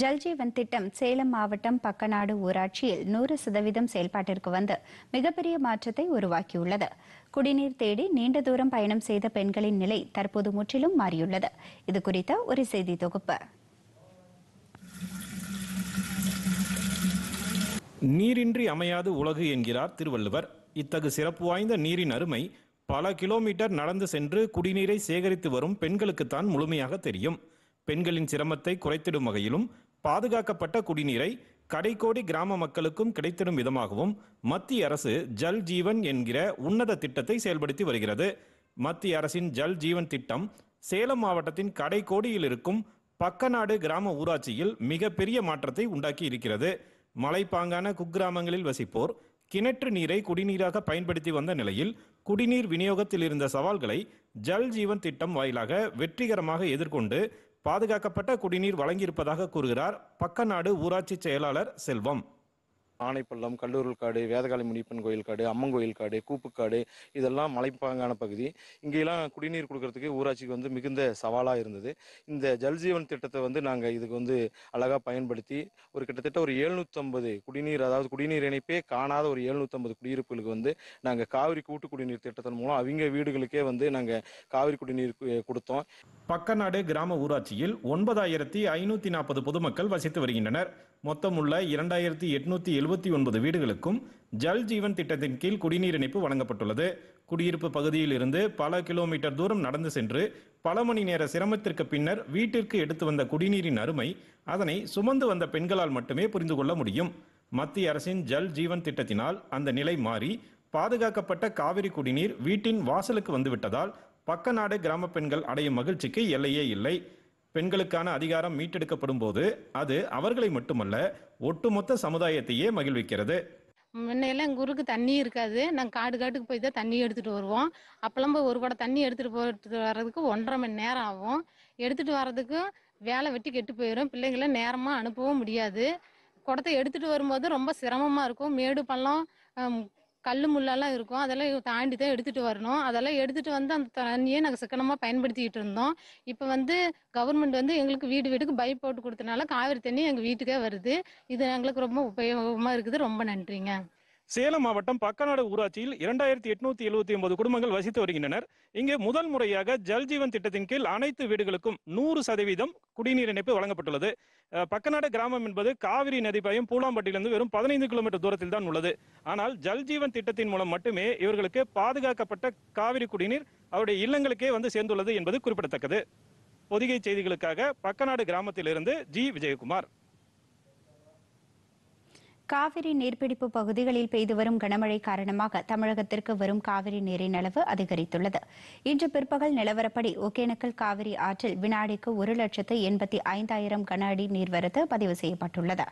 ஜல்ஜீவன் திட்டம் சேலம் மாவட்டம் பக்கநாடு ஊராட்சியில் நூறு சதவீதம் செயல்பாட்டிற்கு வந்து மிகப்பெரிய மாற்றத்தை உருவாக்கியுள்ளது குடிநீர் தேடி நீண்ட தூரம் பயணம் செய்த பெண்களின் நிலை தற்போது முற்றிலும் மாறியுள்ளது இது குறித்த ஒரு செய்தி தொகுப்பு நீரின்றி அமையாது உலகு என்கிறார் திருவள்ளுவர் இத்தகு சிறப்பு வாய்ந்த நீரின் அருமை பல கிலோமீட்டர் நடந்து சென்று குடிநீரை சேகரித்து வரும் பெண்களுக்குத்தான் முழுமையாக தெரியும் பெண்களின் சிரமத்தை குறைத்திடும் வகையிலும் பாதுகாக்கப்பட்ட குடிநீரை கடைக்கோடி கிராம மக்களுக்கும் கிடைத்திடும் விதமாகவும் மத்திய அரசு ஜல் ஜீவன் என்கிற உன்னத திட்டத்தை செயல்படுத்தி வருகிறது மத்திய அரசின் ஜல் ஜீவன் திட்டம் சேலம் மாவட்டத்தின் கடைக்கோடியில் இருக்கும் பக்கநாடு கிராம ஊராட்சியில் மிகப்பெரிய மாற்றத்தை உண்டாக்கி இருக்கிறது மலைப்பாங்கான குக்கிராமங்களில் வசிப்போர் கிணற்று நீரை குடிநீராக பயன்படுத்தி வந்த நிலையில் குடிநீர் விநியோகத்தில் இருந்த சவால்களை ஜல் ஜீவன் திட்டம் வாயிலாக வெற்றிகரமாக எதிர்கொண்டு பாதுகாக்கப்பட்ட குடிநீர் வழங்கியிருப்பதாக கூறுகிறார் பக்கநாடு ஊராட்சி செயலாளர் செல்வம் ஆனைப்பள்ளம் கல்லூரல் காடு வேதகாளி முனிப்பன் கோயில் காடு அம்மன் கோயில் காடு கூப்புக்காடு இதெல்லாம் மலைப்பாங்கான பகுதி இங்கெல்லாம் குடிநீர் கொடுக்கறதுக்கு ஊராட்சிக்கு வந்து மிகுந்த சவாலாக இருந்தது இந்த ஜல்ஜீவன் திட்டத்தை வந்து நாங்கள் இதுக்கு வந்து அழகாக பயன்படுத்தி ஒரு கிட்டத்தட்ட ஒரு எழுநூற்றம்பது குடிநீர் அதாவது குடிநீர் இணைப்பே காணாத ஒரு ஏழுநூற்றம்பது குடியிருப்புகளுக்கு வந்து நாங்கள் காவிரி கூட்டு குடிநீர் திட்டத்தின் மூலம் அவங்க வீடுகளுக்கே வந்து நாங்கள் காவிரி குடிநீர் கொடுத்தோம் பக்கநாடு கிராம ஊராட்சியில் ஒன்பதாயிரத்தி ஐநூற்றி நாற்பது பொதுமக்கள் வசித்து வருகின்றனர் மொத்தமுள்ள இரண்டாயிரத்தி எட்நூத்தி எழுபத்தி ஒன்பது வீடுகளுக்கும் ஜல் ஜீவன் திட்டத்தின் கீழ் குடிநீர் இணைப்பு வழங்கப்பட்டுள்ளது குடியிருப்பு பகுதியில் இருந்து பல கிலோமீட்டர் தூரம் நடந்து சென்று பல மணி நேர சிரமத்திற்கு பின்னர் வீட்டிற்கு எடுத்து வந்த குடிநீரின் அருமை அதனை சுமந்து வந்த பெண்களால் மட்டுமே புரிந்து கொள்ள முடியும் மத்திய அரசின் ஜல் ஜீவன் திட்டத்தினால் அந்த நிலை மாறி பாதுகாக்கப்பட்ட காவிரி குடிநீர் வீட்டின் வாசலுக்கு வந்துவிட்டதால் பக்கநாடு கிராம பெண்கள் அடையும் மகிழ்ச்சிக்கு எல்லையே இல்லை பெண்களுக்கான அதிகாரம் மீட்டெடுக்கப்படும் போது அது அவர்களை மட்டுமல்ல ஒட்டுமொத்த சமுதாயத்தையே மகிழ்விக்கிறது முன்னையெல்லாம் எங்கள் ஊருக்கு தண்ணி இருக்காது நாங்கள் காடு காட்டுக்கு போய் தான் தண்ணி எடுத்துகிட்டு வருவோம் அப்போலாம் போய் ஒரு குடம் தண்ணி எடுத்துகிட்டு போயிட்டு வர்றதுக்கு ஒன்றரை மணி நேரம் ஆகும் எடுத்துகிட்டு வர்றதுக்கு வேலை வெட்டி கெட்டு போயிடும் பிள்ளைங்களை நேரமாக அனுப்பவும் முடியாது குடத்தை எடுத்துகிட்டு வரும்போது ரொம்ப சிரமமாக இருக்கும் மேடு பள்ளம் கல் முள்ளெல்லாம் இருக்கும் அதெல்லாம் தாண்டி தான் எடுத்துட்டு வரணும் அதெல்லாம் எடுத்துட்டு வந்து அந்த தண்ணியை நாங்கள் சிக்கனமாக பயன்படுத்திக்கிட்டு இருந்தோம் இப்போ வந்து கவர்மெண்ட் வந்து எங்களுக்கு வீடு வீட்டுக்கு பைப் போட்டு கொடுத்தனால காவிரி தண்ணி எங்கள் வீட்டுக்கே வருது இது எங்களுக்கு ரொம்ப உபயோகமாக இருக்குது ரொம்ப நன்றிங்க சேலம் மாவட்டம் பக்கநாடு ஊராட்சியில் இரண்டாயிரத்தி எட்நூத்தி எழுபத்தி ஒன்பது குடும்பங்கள் வசித்து வருகின்றனர் இங்கு முதல் முறையாக ஜல்ஜீவன் திட்டத்தின் கீழ் அனைத்து வீடுகளுக்கும் நூறு சதவீதம் குடிநீர் இணைப்பு வழங்கப்பட்டுள்ளது பக்கநாடு கிராமம் என்பது காவிரி நதி பயம் பூலாம்பட்டியிலிருந்து வெறும் பதினைந்து கிலோமீட்டர் தூரத்தில் தான் உள்ளது ஆனால் ஜல்ஜீவன் திட்டத்தின் மூலம் மட்டுமே இவர்களுக்கு பாதுகாக்கப்பட்ட காவிரி குடிநீர் அவருடைய இல்லங்களுக்கே வந்து சேர்ந்துள்ளது என்பது குறிப்பிடத்தக்கது பொதிகை செய்திகளுக்காக பக்கநாடு கிராமத்திலிருந்து ஜி விஜயகுமார் காவிரி நீர்பிடிப்பு பகுதிகளில் பெய்து வரும் கனமழை காரணமாக தமிழகத்திற்கு வரும் காவிரி நீரின் அளவு அதிகரித்துள்ளது இன்று பிற்பகல் நிலவரப்படி ஒகேனக்கல் காவிரி ஆற்றில் வினாடிக்கு ஒரு லட்சத்து எண்பத்தி ஐந்தாயிரம் கன அடி நீர்வரத்து பதிவு செய்யப்பட்டுள்ளது